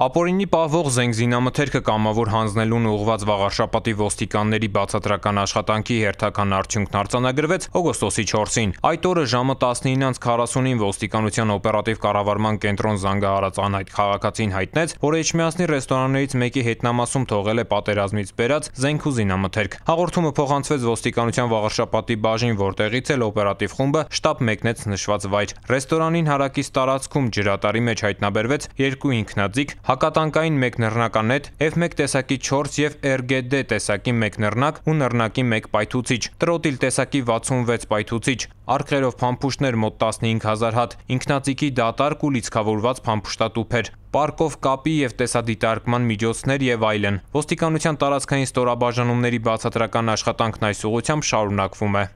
Ապօրինի պահվող զենգզինամթերքը կամավոր հանձնելուն ուղված վաղարշապատի ոստիկանների բացատրական աշխատանքի հերթական արդյունքն արձանագրվեց օգոստոսի 4-ին։ Այդ օրը ժամը 19:40-ին ոստիկանության օպերատիվ կառավարման կենտրոն զանգահարած անհայտ քաղաքացին հայտնեց, որ Էջմիածնի ռեստորաններից մեկի հետնամասում թողել է պատերազմից բերած զենք ու զինամթերք։ Հաղորդումը փոխանցվեց ոստիկանության վաղարշապատի բաժին, որտեղից էլ օպերատիվ խումբը շտաբ մեկնեց նշված վայր։ Ռեստորանին հարակից տարածքում ջրատարի մեջ հայտնաբերվեց երկու ինքնաձիգ հակատանկային մեկնռնականետ, F1 տեսակի 4 և RGD դե տեսակի մեկնռնակ ու նռնակի մեկ պայթուցիչ, տրոտիլ տեսակի 66 պայթուցիչ, արկղերով փամփուշտներ մոտ 15000 հատ, ինքնածիքի դատարկ ու լիցքավորված փամփուշտատուփեր, պարկով կապի և տեսադիտարկման միջոցներ և այլն։ Ոստիկանության տարածքային ստորաբաժանումների բացատրական աշխատանքն այս ուղղությամբ շարունակվում է։